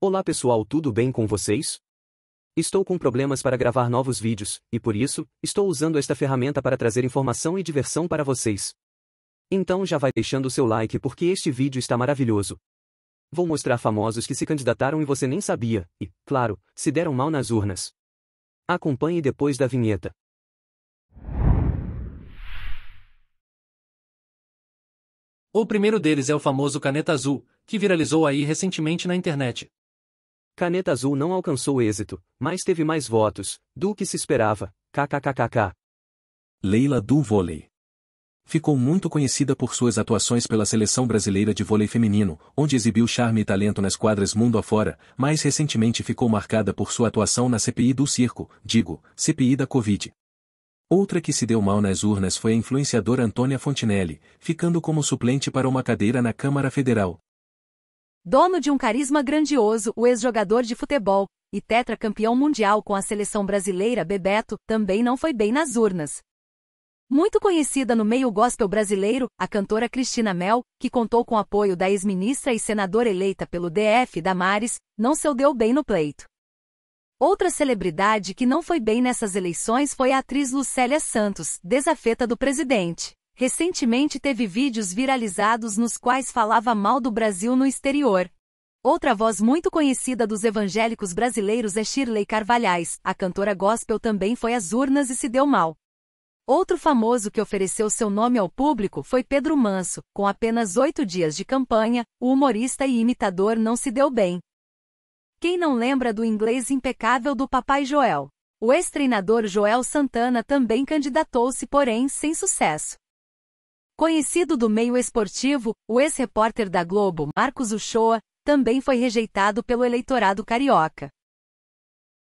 Olá pessoal, tudo bem com vocês? Estou com problemas para gravar novos vídeos, e por isso, estou usando esta ferramenta para trazer informação e diversão para vocês. Então já vai deixando o seu like porque este vídeo está maravilhoso. Vou mostrar famosos que se candidataram e você nem sabia, e, claro, se deram mal nas urnas. Acompanhe depois da vinheta. O primeiro deles é o famoso Caneta Azul, que viralizou aí recentemente na internet. Caneta Azul não alcançou êxito, mas teve mais votos, do que se esperava, kkkk. Leila do Vôlei Ficou muito conhecida por suas atuações pela Seleção Brasileira de Vôlei Feminino, onde exibiu charme e talento nas quadras mundo afora, mais recentemente ficou marcada por sua atuação na CPI do circo, digo, CPI da Covid. Outra que se deu mal nas urnas foi a influenciadora Antônia Fontinelli, ficando como suplente para uma cadeira na Câmara Federal. Dono de um carisma grandioso, o ex-jogador de futebol e tetracampeão mundial com a seleção brasileira Bebeto também não foi bem nas urnas. Muito conhecida no meio gospel brasileiro, a cantora Cristina Mel, que contou com apoio da ex-ministra e senadora eleita pelo DF Damares, não se deu bem no pleito. Outra celebridade que não foi bem nessas eleições foi a atriz Lucélia Santos, desafeta do presidente. Recentemente teve vídeos viralizados nos quais falava mal do Brasil no exterior. Outra voz muito conhecida dos evangélicos brasileiros é Shirley Carvalhais, a cantora gospel também foi às urnas e se deu mal. Outro famoso que ofereceu seu nome ao público foi Pedro Manso, com apenas oito dias de campanha, o humorista e imitador não se deu bem. Quem não lembra do inglês impecável do Papai Joel? O ex-treinador Joel Santana também candidatou-se, porém, sem sucesso. Conhecido do meio esportivo, o ex-repórter da Globo, Marcos Uchoa, também foi rejeitado pelo eleitorado carioca.